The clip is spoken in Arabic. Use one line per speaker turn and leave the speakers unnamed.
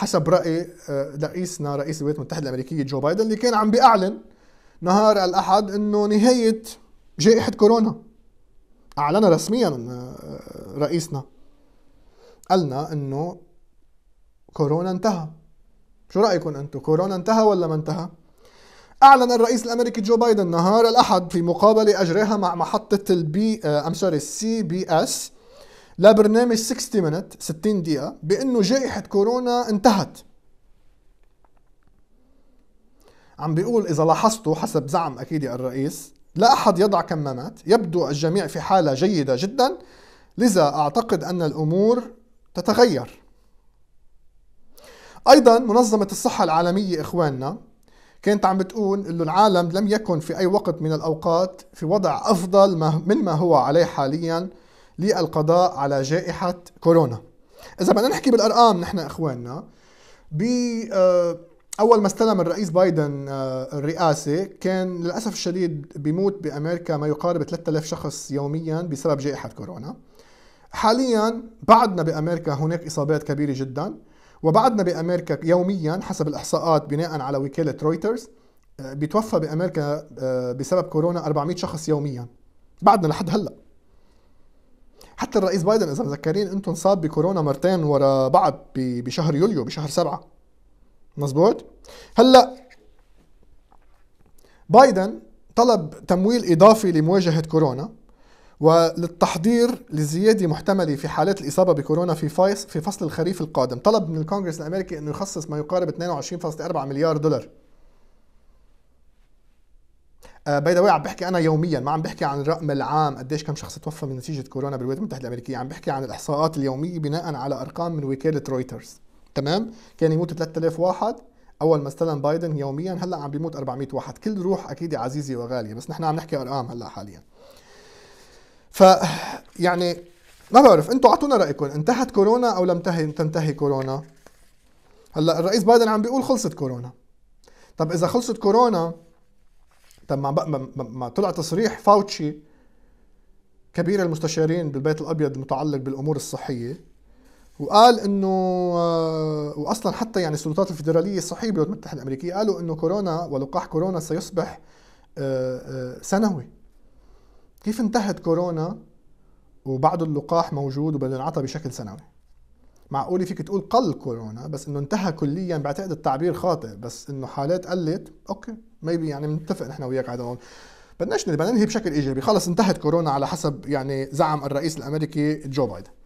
حسب راي آه، رئيسنا رئيس الولايات المتحده الامريكيه جو بايدن اللي كان عم بيعلن نهار الاحد انه نهايه جائحه كورونا اعلنها رسميا آه، رئيسنا قالنا انه كورونا انتهى شو رايكم انتم كورونا انتهى ولا ما انتهى اعلن الرئيس الامريكي جو بايدن نهار الاحد في مقابله اجراها مع محطه البي ام سوري السي بي اس لبرنامج 60 مينت 60 دقيقة بأنه جائحة كورونا انتهت عم بيقول إذا لاحظتوا حسب زعم أكيد الرئيس لا أحد يضع كمامات يبدو الجميع في حالة جيدة جدا لذا أعتقد أن الأمور تتغير أيضا منظمة الصحة العالمية إخواننا كانت عم بتقول انه العالم لم يكن في اي وقت من الاوقات في وضع افضل مما هو عليه حاليا للقضاء على جائحة كورونا إذا بدنا نحكي بالأرقام نحن إخواننا ب آه، أول ما استلم الرئيس بايدن آه، الرئاسة كان للأسف الشديد بيموت بأمريكا ما يقارب 3000 شخص يوميا بسبب جائحة كورونا حاليا بعدنا بأمريكا هناك إصابات كبيرة جداً وبعدنا بامريكا يوميا حسب الاحصاءات بناء على وكاله رويترز آه، بيتوفى بامريكا بسبب كورونا 400 شخص يوميا بعدنا لحد هلا حتى الرئيس بايدن اذا متذكرين انتم انصاب بكورونا مرتين ورا بعض بشهر يوليو بشهر سبعة مزبوط هلا بايدن طلب تمويل اضافي لمواجهه كورونا وللتحضير لزياده محتمله في حالات الاصابه بكورونا في فايس في فصل الخريف القادم، طلب من الكونغرس الامريكي انه يخصص ما يقارب 22.4 مليار دولار باي آه، ذا عم بحكي انا يوميا ما عم بحكي عن الرقم العام قديش كم شخص توفى من نتيجه كورونا بالولايات المتحده الامريكيه عم بحكي عن الاحصاءات اليوميه بناء على ارقام من وكاله رويترز تمام كان يموت 3000 واحد اول ما استلم بايدن يوميا هلا عم بيموت 400 واحد كل روح اكيد عزيزي وغاليه بس نحن عم نحكي ارقام هلا حاليا ف يعني ما بعرف انتم اعطونا رايكم انتهت كورونا او لم تنتهي تنتهي كورونا هلا الرئيس بايدن عم بيقول خلصت كورونا طب اذا خلصت كورونا طب ما, ما طلع تصريح فاوتشي كبير المستشارين بالبيت الابيض المتعلق بالامور الصحيه وقال انه آه، واصلا حتى يعني السلطات الفيدراليه الصحيه بالولايات المتحده الامريكيه قالوا انه كورونا ولقاح كورونا سيصبح آه، آه، سنوي كيف انتهت كورونا وبعد اللقاح موجود وبده ينعطى بشكل سنوي معقول فيك تقول قل كورونا بس انه انتهى كليا بعتقد التعبير خاطئ بس انه حالات قلت اوكي ميبي يعني بنتفق نحن وياك على هون بدناش بدنا ننهي بشكل ايجابي خلص انتهت كورونا على حسب يعني زعم الرئيس الامريكي جو بايدن